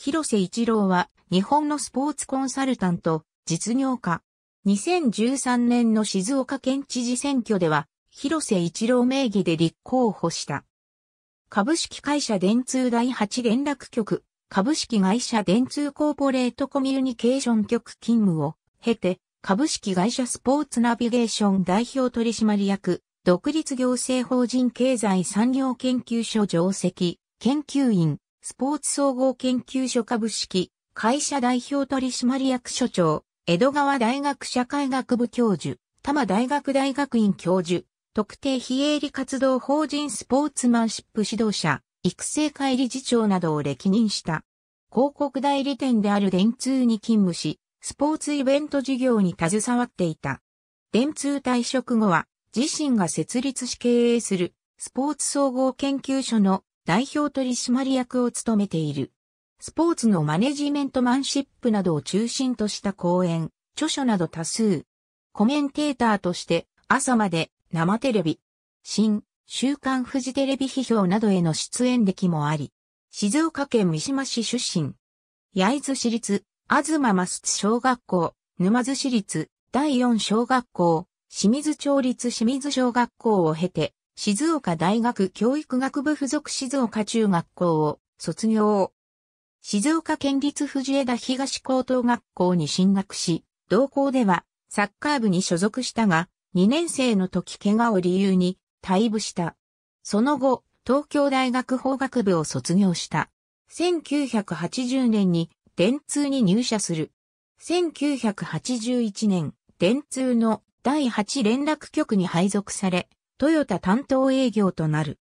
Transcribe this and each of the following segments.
広瀬一郎は日本のスポーツコンサルタント、実業家。2013年の静岡県知事選挙では、広瀬一郎名義で立候補した。株式会社電通第8連絡局、株式会社電通コーポレートコミュニケーション局勤務を経て、株式会社スポーツナビゲーション代表取締役、独立行政法人経済産業研究所上席、研究員、スポーツ総合研究所株式、会社代表取締役所長、江戸川大学社会学部教授、多摩大学大学院教授、特定非営利活動法人スポーツマンシップ指導者、育成会理事長などを歴任した。広告代理店である電通に勤務し、スポーツイベント事業に携わっていた。電通退職後は、自身が設立し経営する、スポーツ総合研究所の代表取締役を務めている。スポーツのマネジメントマンシップなどを中心とした講演、著書など多数。コメンテーターとして朝まで生テレビ、新、週刊フジテレビ批評などへの出演歴もあり、静岡県三島市出身。焼津市立、東松津小学校、沼津市立、第4小学校、清水町立清水小学校を経て、静岡大学教育学部附属静岡中学校を卒業。静岡県立藤枝東高等学校に進学し、同校ではサッカー部に所属したが、2年生の時怪我を理由に退部した。その後、東京大学法学部を卒業した。1980年に電通に入社する。1981年、電通の第8連絡局に配属され、トヨタ担当営業となる。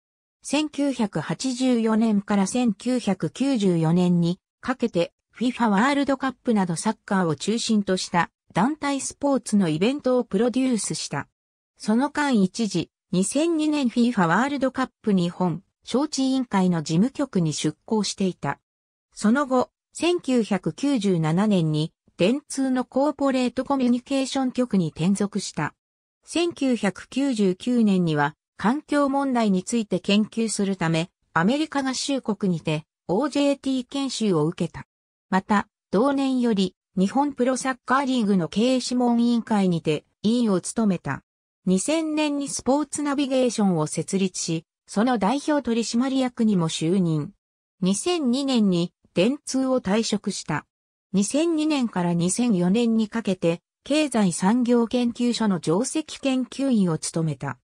1984年から1994年にかけて FIFA ワールドカップなどサッカーを中心とした団体スポーツのイベントをプロデュースした。その間一時、2002年 FIFA ワールドカップ日本招致委員会の事務局に出向していた。その後、1997年に電通のコーポレートコミュニケーション局に転属した。1999年には環境問題について研究するため、アメリカ合衆国にて OJT 研修を受けた。また、同年より日本プロサッカーリーグの経営諮問委員会にて委員を務めた。2000年にスポーツナビゲーションを設立し、その代表取締役にも就任。2002年に電通を退職した。2002年から2004年にかけて経済産業研究所の上席研究員を務めた。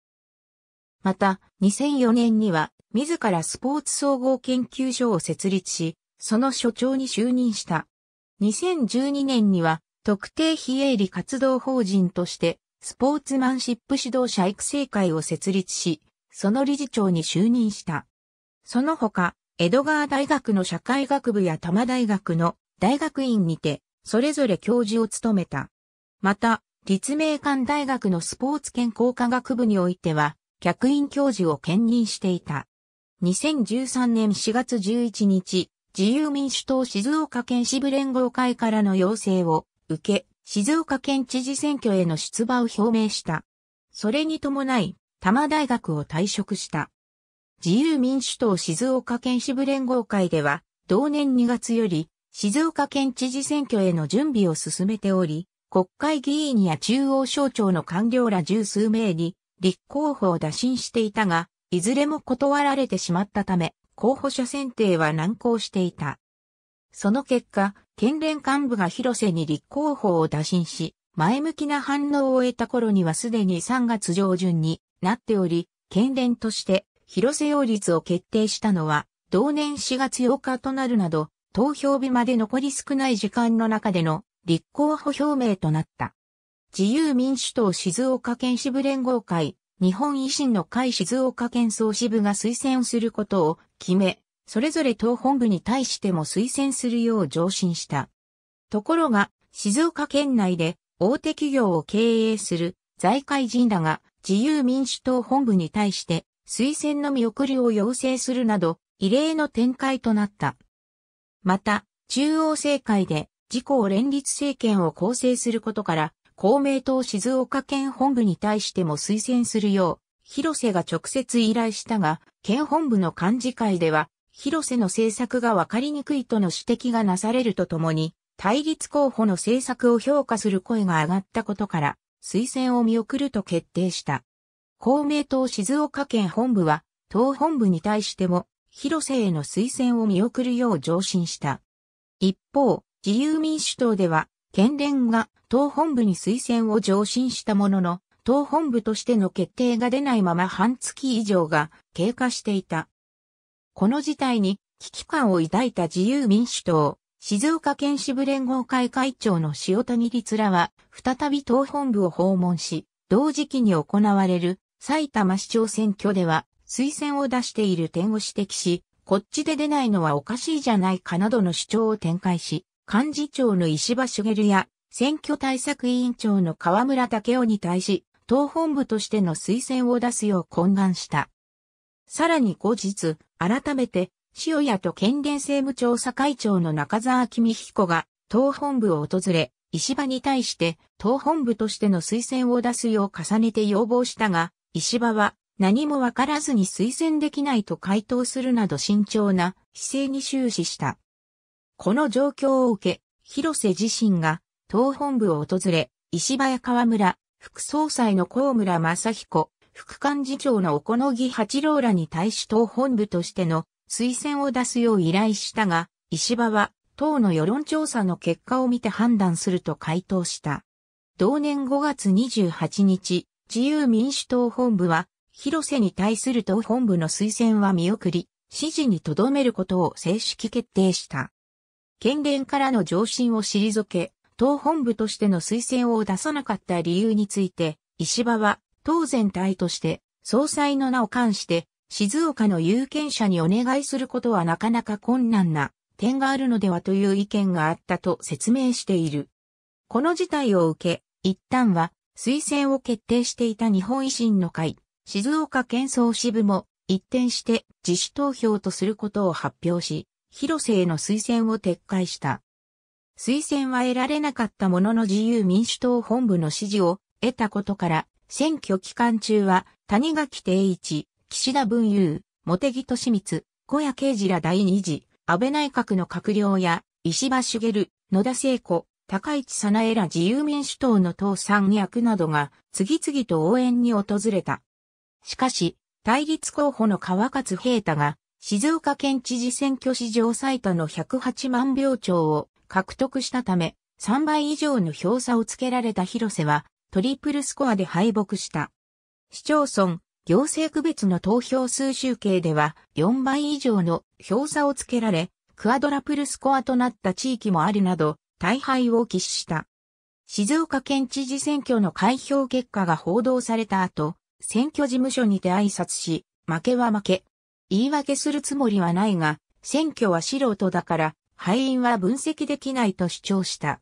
また、2004年には、自らスポーツ総合研究所を設立し、その所長に就任した。2012年には、特定非営利活動法人として、スポーツマンシップ指導者育成会を設立し、その理事長に就任した。その他、江戸川大学の社会学部や多摩大学の大学院にて、それぞれ教授を務めた。また、立命館大学のスポーツ健康科学部においては、客員教授を兼任していた。2013年4月11日、自由民主党静岡県支部連合会からの要請を受け、静岡県知事選挙への出馬を表明した。それに伴い、多摩大学を退職した。自由民主党静岡県支部連合会では、同年2月より、静岡県知事選挙への準備を進めており、国会議員や中央省庁の官僚ら十数名に立候補を打診していたが、いずれも断られてしまったため、候補者選定は難航していた。その結果、県連幹部が広瀬に立候補を打診し、前向きな反応を得た頃にはすでに3月上旬になっており、県連として広瀬擁立を決定したのは、同年4月8日となるなど、投票日まで残り少ない時間の中での立候補表明となった。自由民主党静岡県支部連合会、日本維新の会静岡県総支部が推薦することを決め、それぞれ党本部に対しても推薦するよう上申した。ところが、静岡県内で大手企業を経営する財界人らが自由民主党本部に対して推薦の見送りを要請するなど異例の展開となった。また、中央政界で自公連立政権を構成することから、公明党静岡県本部に対しても推薦するよう、広瀬が直接依頼したが、県本部の幹事会では、広瀬の政策がわかりにくいとの指摘がなされるとともに、対立候補の政策を評価する声が上がったことから、推薦を見送ると決定した。公明党静岡県本部は、党本部に対しても、広瀬への推薦を見送るよう上申した。一方、自由民主党では、県連が党本部に推薦を上申したものの、党本部としての決定が出ないまま半月以上が経過していた。この事態に危機感を抱いた自由民主党、静岡県支部連合会会長の塩谷律らは、再び党本部を訪問し、同時期に行われる埼玉市長選挙では、推薦を出している点を指摘し、こっちで出ないのはおかしいじゃないかなどの主張を展開し、幹事長の石場茂や選挙対策委員長の河村武雄に対し、党本部としての推薦を出すよう懇願した。さらに後日、改めて、塩谷と県連政務調査会長の中沢君彦が、党本部を訪れ、石場に対して、党本部としての推薦を出すよう重ねて要望したが、石場は、何もわからずに推薦できないと回答するなど慎重な姿勢に終始した。この状況を受け、広瀬自身が党本部を訪れ、石破や河村、副総裁の河村正彦、副幹事長の小野木八郎らに対し党本部としての推薦を出すよう依頼したが、石破は党の世論調査の結果を見て判断すると回答した。同年5月28日、自由民主党本部は、広瀬に対する党本部の推薦は見送り、支持に留めることを正式決定した。県連からの上申を退け、党本部としての推薦を出さなかった理由について、石破は、党全体として、総裁の名を冠して、静岡の有権者にお願いすることはなかなか困難な点があるのではという意見があったと説明している。この事態を受け、一旦は推薦を決定していた日本維新の会、静岡県総支部も一転して自主投票とすることを発表し、広瀬への推薦を撤回した。推薦は得られなかったものの自由民主党本部の支持を得たことから、選挙期間中は谷垣定一、岸田文雄、茂木敏光、小谷慶次ら第二次、安倍内閣の閣僚や、石破茂、野田聖子、高市早苗ら自由民主党の党三役などが次々と応援に訪れた。しかし、対立候補の川勝平太が静岡県知事選挙史上最多の108万票帳を獲得したため、3倍以上の票差をつけられた広瀬は、トリプルスコアで敗北した。市町村、行政区別の投票数集計では、4倍以上の票差をつけられ、クアドラプルスコアとなった地域もあるなど、大敗を喫した。静岡県知事選挙の開票結果が報道された後、選挙事務所にて挨拶し、負けは負け、言い訳するつもりはないが、選挙は素人だから、敗因は分析できないと主張した。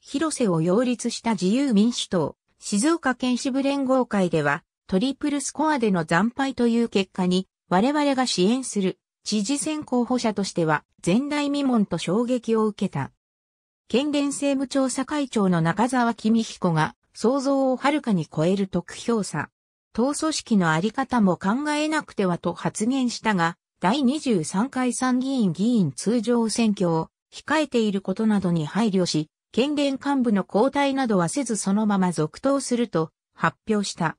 広瀬を擁立した自由民主党、静岡県支部連合会では、トリプルスコアでの惨敗という結果に、我々が支援する知事選候補者としては、前代未聞と衝撃を受けた。県連政務調査会長の中沢君彦が、想像をはるかに超える得票差、党組織のあり方も考えなくてはと発言したが、第23回参議院議員通常選挙を控えていることなどに配慮し、権限幹部の交代などはせずそのまま続投すると発表した。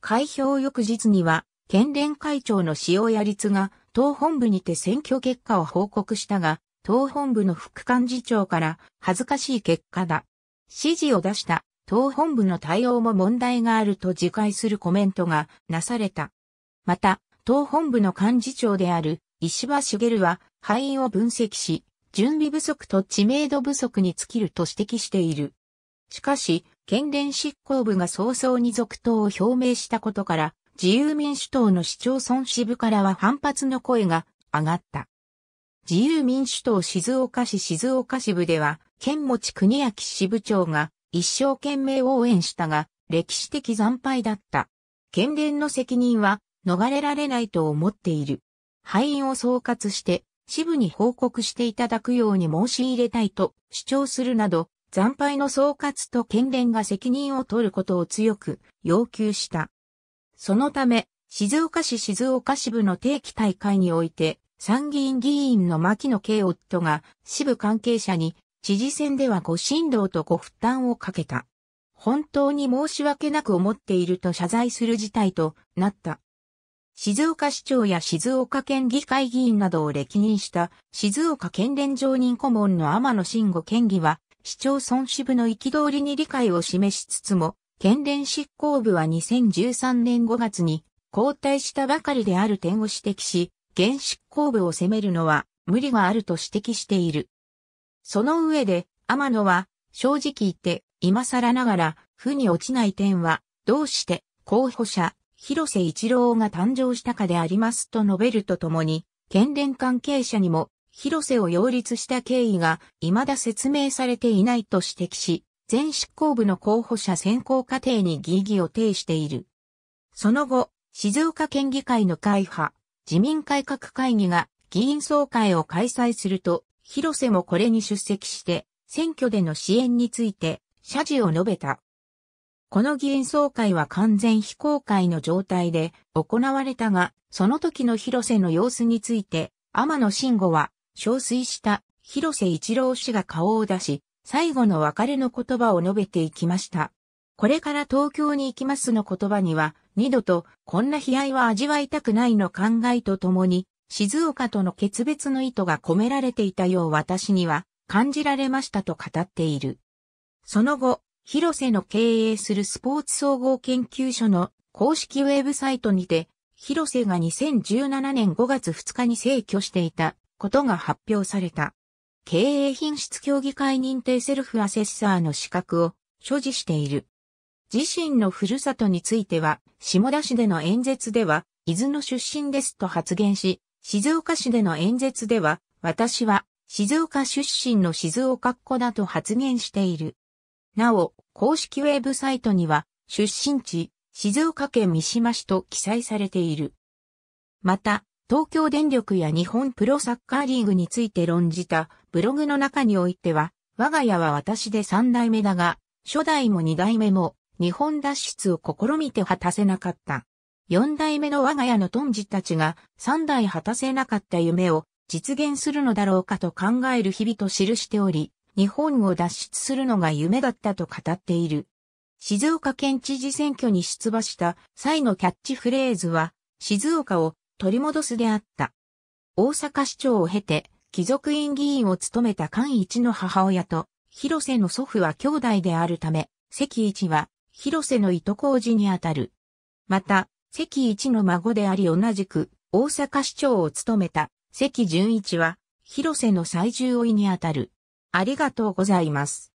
開票翌日には、県連会長の塩谷律が党本部にて選挙結果を報告したが、党本部の副幹事長から恥ずかしい結果だ。指示を出した党本部の対応も問題があると自戒するコメントがなされた。また、党本部の幹事長である石破茂は敗因を分析し、準備不足と知名度不足に尽きると指摘している。しかし、県連執行部が早々に続投を表明したことから、自由民主党の市町村支部からは反発の声が上がった。自由民主党静岡市静岡支部では、県持国明支部長が一生懸命応援したが、歴史的惨敗だった。県連の責任は逃れられないと思っている。敗因を総括して、支部に報告していただくように申し入れたいと主張するなど、惨敗の総括と県連が責任を取ることを強く要求した。そのため、静岡市静岡支部の定期大会において、参議院議員の牧野慶夫が支部関係者に知事選ではご振動とご負担をかけた。本当に申し訳なく思っていると謝罪する事態となった。静岡市長や静岡県議会議員などを歴任した静岡県連常任顧問の天野慎吾県議は市町村支部の憤りに理解を示しつつも、県連執行部は2013年5月に交代したばかりである点を指摘し、現執行部を責めるのは無理があると指摘している。その上で、天野は、正直言って、今更ながら、負に落ちない点は、どうして、候補者、広瀬一郎が誕生したかでありますと述べるとともに、県連関係者にも、広瀬を擁立した経緯が未だ説明されていないと指摘し、全執行部の候補者選考過程に疑義を呈している。その後、静岡県議会の会派、自民改革会議が議員総会を開催すると、広瀬もこれに出席して、選挙での支援について、謝辞を述べた。この議員総会は完全非公開の状態で行われたが、その時の広瀬の様子について、天野慎吾は、憔悴した広瀬一郎氏が顔を出し、最後の別れの言葉を述べていきました。これから東京に行きますの言葉には、二度と、こんな悲哀は味わいたくないの考えとともに、静岡との決別の意図が込められていたよう私には感じられましたと語っている。その後、広瀬の経営するスポーツ総合研究所の公式ウェブサイトにて、広瀬が2017年5月2日に逝去していたことが発表された。経営品質協議会認定セルフアセッサーの資格を所持している。自身のふるさとについては、下田市での演説では、伊豆の出身ですと発言し、静岡市での演説では、私は静岡出身の静岡っ子だと発言している。なお、公式ウェブサイトには、出身地、静岡県三島市と記載されている。また、東京電力や日本プロサッカーリーグについて論じたブログの中においては、我が家は私で三代目だが、初代も二代目も日本脱出を試みて果たせなかった。四代目の我が家のトンジたちが三代果たせなかった夢を実現するのだろうかと考える日々と記しており、日本を脱出するのが夢だったと語っている。静岡県知事選挙に出馬した際のキャッチフレーズは、静岡を取り戻すであった。大阪市長を経て、貴族院議員を務めた菅一の母親と、広瀬の祖父は兄弟であるため、関一は、広瀬のいとこおじにあたる。また、関一の孫であり同じく大阪市長を務めた関純一は広瀬の最重追いにあたる。ありがとうございます。